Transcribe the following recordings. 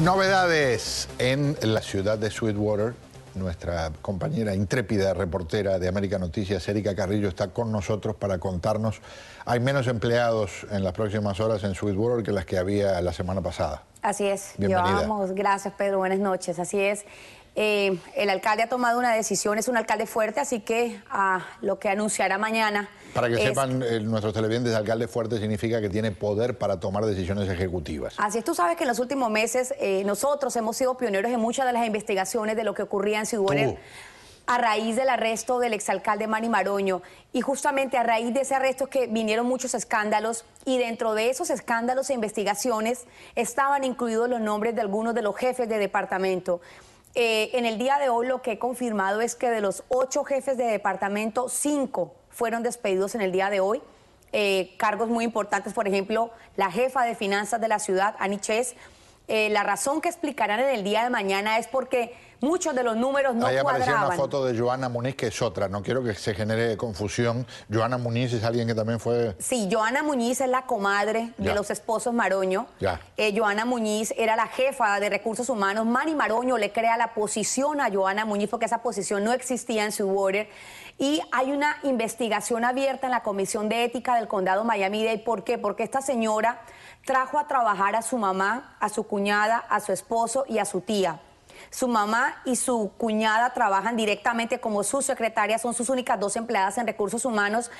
Novedades en la ciudad de Sweetwater. Nuestra compañera intrépida reportera de América Noticias, Erika Carrillo, está con nosotros para contarnos. Hay menos empleados en las próximas horas en Sweetwater que las que había la semana pasada. Así es. Bienvenida. gracias Pedro, buenas noches. Así es. Eh, el alcalde ha tomado una decisión, es un alcalde fuerte, así que a ah, lo que anunciará mañana para que sepan eh, nuestros televidentes, alcalde fuerte significa que tiene poder para tomar decisiones ejecutivas. Así es, tú sabes que en los últimos meses eh, nosotros hemos sido pioneros en muchas de las investigaciones de lo que ocurría en Ciudad a raíz del arresto del exalcalde Manny Maroño. Y justamente a raíz de ese arresto que vinieron muchos escándalos y dentro de esos escándalos e investigaciones estaban incluidos los nombres de algunos de los jefes de departamento. Eh, en el día de hoy lo que he confirmado es que de los ocho jefes de departamento, cinco fueron despedidos en el día de hoy. Eh, cargos muy importantes, por ejemplo, la jefa de finanzas de la ciudad, Ani eh, la razón que explicarán en el día de mañana es porque muchos de los números no Ahí cuadraban. una foto de Joana Muñiz que es otra, no quiero que se genere confusión. Joana Muñiz es alguien que también fue... Sí, Joana Muñiz es la comadre de los esposos Maroño. Ya. Eh, Joana Muñiz era la jefa de Recursos Humanos. Manny Maroño le crea la posición a Joana Muñiz porque esa posición no existía en su Y hay una investigación abierta en la Comisión de Ética del Condado Miami-Dade. ¿Por qué? Porque esta señora trajo a trabajar a su mamá, a su cuñada, a su esposo y a su tía. Su mamá y su cuñada trabajan directamente como sus secretarias, son sus únicas dos empleadas en recursos humanos.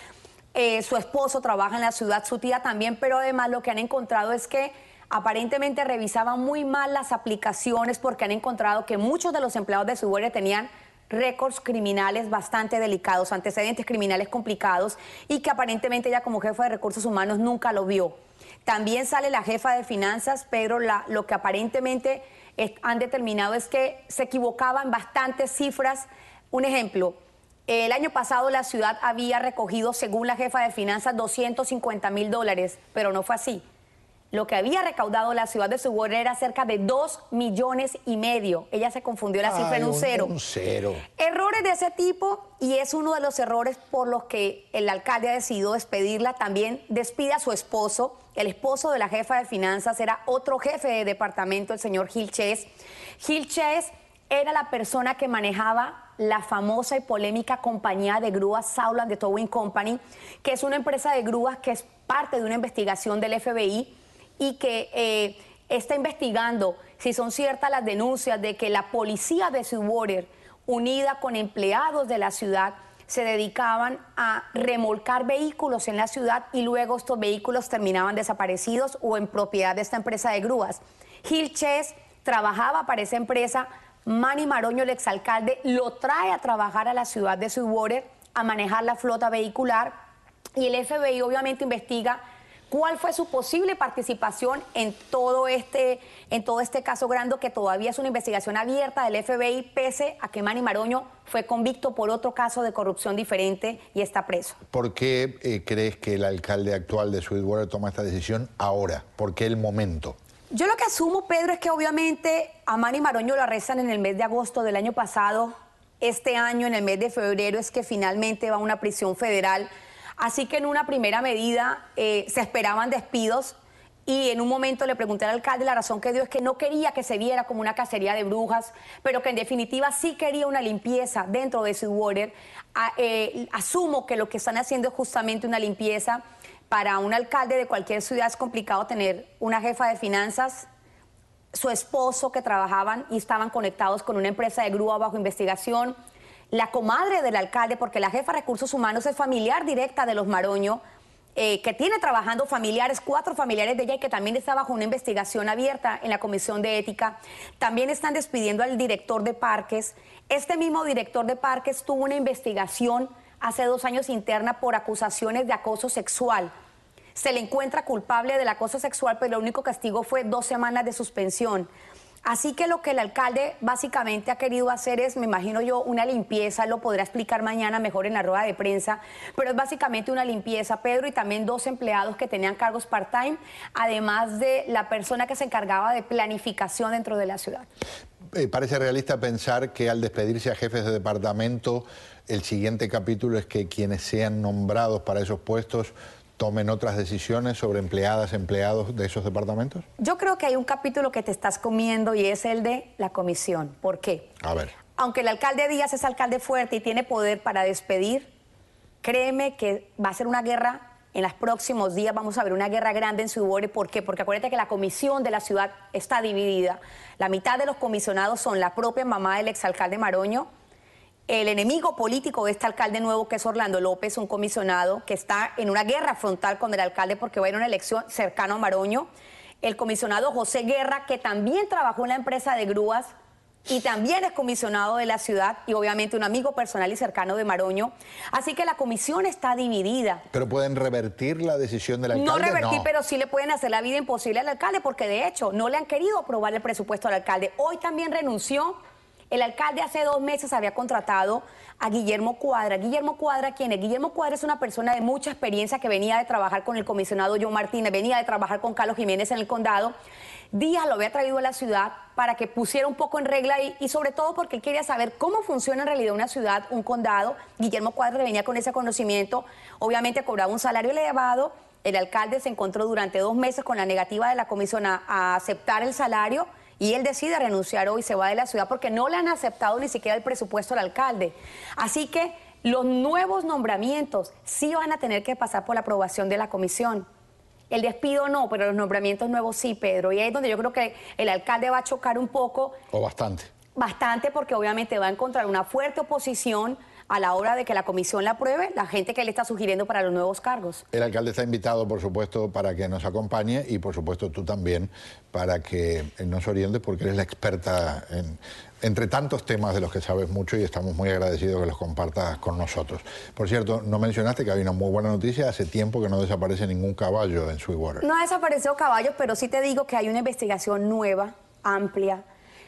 Eh, su esposo trabaja en la ciudad, su tía también, pero además lo que han encontrado es que aparentemente revisaban muy mal las aplicaciones porque han encontrado que muchos de los empleados de su huelga tenían récords criminales bastante delicados, antecedentes criminales complicados y que aparentemente ella como jefa de recursos humanos nunca lo vio. También sale la jefa de finanzas, pero lo que aparentemente han determinado es que se equivocaban bastantes cifras. Un ejemplo, el año pasado la ciudad había recogido, según la jefa de finanzas, 250 mil dólares, pero no fue así. Lo que había recaudado la ciudad de Subor era cerca de 2 millones y medio. Ella se confundió la cifra en un cero. un cero. Errores de ese tipo y es uno de los errores por los que el alcalde ha decidido despedirla. También despide a su esposo el esposo de la jefa de finanzas era otro jefe de departamento, el señor Gil Chess. Gil Chess era la persona que manejaba la famosa y polémica compañía de grúas Sauland de Towing Company, que es una empresa de grúas que es parte de una investigación del FBI y que eh, está investigando si son ciertas las denuncias de que la policía de Suborer, unida con empleados de la ciudad, se dedicaban a remolcar vehículos en la ciudad y luego estos vehículos terminaban desaparecidos o en propiedad de esta empresa de grúas. Gil Chess trabajaba para esa empresa, Manny Maroño, el exalcalde, lo trae a trabajar a la ciudad de Suibore, a manejar la flota vehicular y el FBI obviamente investiga cuál fue su posible participación en todo este, en todo este caso grande que todavía es una investigación abierta del FBI, pese a que Manny Maroño fue convicto por otro caso de corrupción diferente y está preso. ¿Por qué eh, crees que el alcalde actual de Sweetwater toma esta decisión ahora? ¿Por qué el momento? Yo lo que asumo, Pedro, es que obviamente a Manny Maroño lo arrestan en el mes de agosto del año pasado. Este año, en el mes de febrero, es que finalmente va a una prisión federal. Así que en una primera medida eh, se esperaban despidos, y en un momento le pregunté al alcalde la razón que dio es que no quería que se viera como una cacería de brujas, pero que en definitiva sí quería una limpieza dentro de su water ah, eh, asumo que lo que están haciendo es justamente una limpieza. Para un alcalde de cualquier ciudad es complicado tener una jefa de finanzas su esposo que trabajaban y estaban conectados con una empresa de grúa bajo investigación, la comadre del alcalde, porque la jefa de recursos humanos es familiar directa de los Maroño, eh, que tiene trabajando familiares, cuatro familiares de ella y que también está bajo una investigación abierta en la Comisión de Ética. También están despidiendo al director de parques. Este mismo director de parques tuvo una investigación hace dos años interna por acusaciones de acoso sexual. Se le encuentra culpable del acoso sexual, pero el único castigo fue dos semanas de suspensión. Así que lo que el alcalde básicamente ha querido hacer es, me imagino yo, una limpieza, lo podrá explicar mañana mejor en la rueda de prensa, pero es básicamente una limpieza, Pedro, y también dos empleados que tenían cargos part-time, además de la persona que se encargaba de planificación dentro de la ciudad. Eh, parece realista pensar que al despedirse a jefes de departamento, el siguiente capítulo es que quienes sean nombrados para esos puestos tomen otras decisiones sobre empleadas, empleados de esos departamentos? Yo creo que hay un capítulo que te estás comiendo y es el de la comisión. ¿Por qué? A ver. Aunque el alcalde Díaz es alcalde fuerte y tiene poder para despedir, créeme que va a ser una guerra. En los próximos días vamos a ver una guerra grande en Subore. ¿Por qué? Porque acuérdate que la comisión de la ciudad está dividida. La mitad de los comisionados son la propia mamá del exalcalde Maroño, el enemigo político de este alcalde nuevo, que es Orlando López, un comisionado que está en una guerra frontal con el alcalde porque va a ir una elección cercano a Maroño, el comisionado José Guerra, que también trabajó en la empresa de grúas y también es comisionado de la ciudad y obviamente un amigo personal y cercano de Maroño. Así que la comisión está dividida. Pero pueden revertir la decisión del alcalde. No revertir, pero sí le pueden hacer la vida imposible al alcalde porque de hecho no le han querido aprobar el presupuesto al alcalde. Hoy también renunció el alcalde hace dos meses había contratado a Guillermo Cuadra. Guillermo Cuadra, ¿quién es? Guillermo Cuadra es una persona de mucha experiencia que venía de trabajar con el comisionado John Martínez, venía de trabajar con Carlos Jiménez en el condado. Díaz lo había traído a la ciudad para que pusiera un poco en regla ahí y sobre todo porque él quería saber cómo funciona en realidad una ciudad, un condado. Guillermo Cuadra venía con ese conocimiento, obviamente cobraba un salario elevado. El alcalde se encontró durante dos meses con la negativa de la comisión a aceptar el salario. Y él decide renunciar hoy, se va de la ciudad porque no le han aceptado ni siquiera el presupuesto al alcalde. Así que los nuevos nombramientos sí van a tener que pasar por la aprobación de la comisión. El despido no, pero los nombramientos nuevos sí, Pedro. Y ahí es donde yo creo que el alcalde va a chocar un poco. O bastante. Bastante porque obviamente va a encontrar una fuerte oposición a la hora de que la comisión la apruebe, la gente que le está sugiriendo para los nuevos cargos. El alcalde está invitado, por supuesto, para que nos acompañe y, por supuesto, tú también, para que eh, nos oriente... porque eres la experta en, entre tantos temas de los que sabes mucho y estamos muy agradecidos que los compartas con nosotros. Por cierto, no mencionaste que hay una muy buena noticia, hace tiempo que no desaparece ningún caballo en Sweetwater. No ha desaparecido caballo, pero sí te digo que hay una investigación nueva, amplia.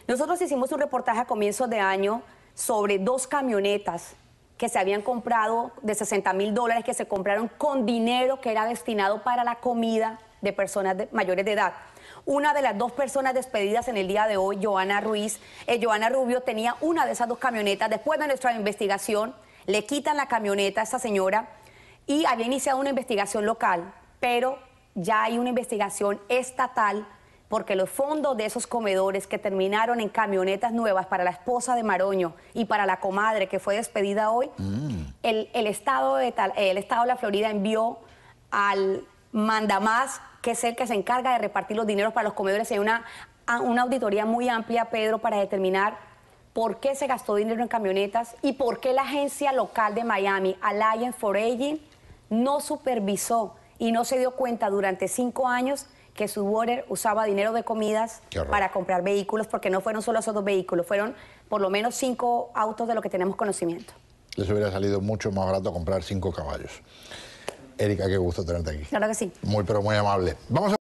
Nosotros hicimos un reportaje a comienzos de año sobre dos camionetas que se habían comprado de 60 mil dólares, que se compraron con dinero que era destinado para la comida de personas mayores de edad. Una de las dos personas despedidas en el día de hoy, Joana Ruiz, eh, Joana Rubio, tenía una de esas dos camionetas. Después de nuestra investigación, le quitan la camioneta a esta señora y había iniciado una investigación local, pero ya hay una investigación estatal porque los fondos de esos comedores que terminaron en camionetas nuevas para la esposa de Maroño y para la comadre que fue despedida hoy, mm. el, estado de el Estado de la Florida envió al mandamás, que es el que se encarga de repartir los dineros para los comedores. Hay una, una auditoría muy amplia, Pedro, para determinar por qué se gastó dinero en camionetas y por qué la agencia local de Miami, Alliance for Aging, no supervisó y no se dio cuenta durante cinco años que border usaba dinero de comidas para comprar vehículos, porque no fueron solo esos dos vehículos, fueron por lo menos cinco autos de lo que tenemos conocimiento. Les hubiera salido mucho más barato comprar cinco caballos. Erika, qué gusto tenerte aquí. Claro que sí. Muy, pero muy amable. Vamos a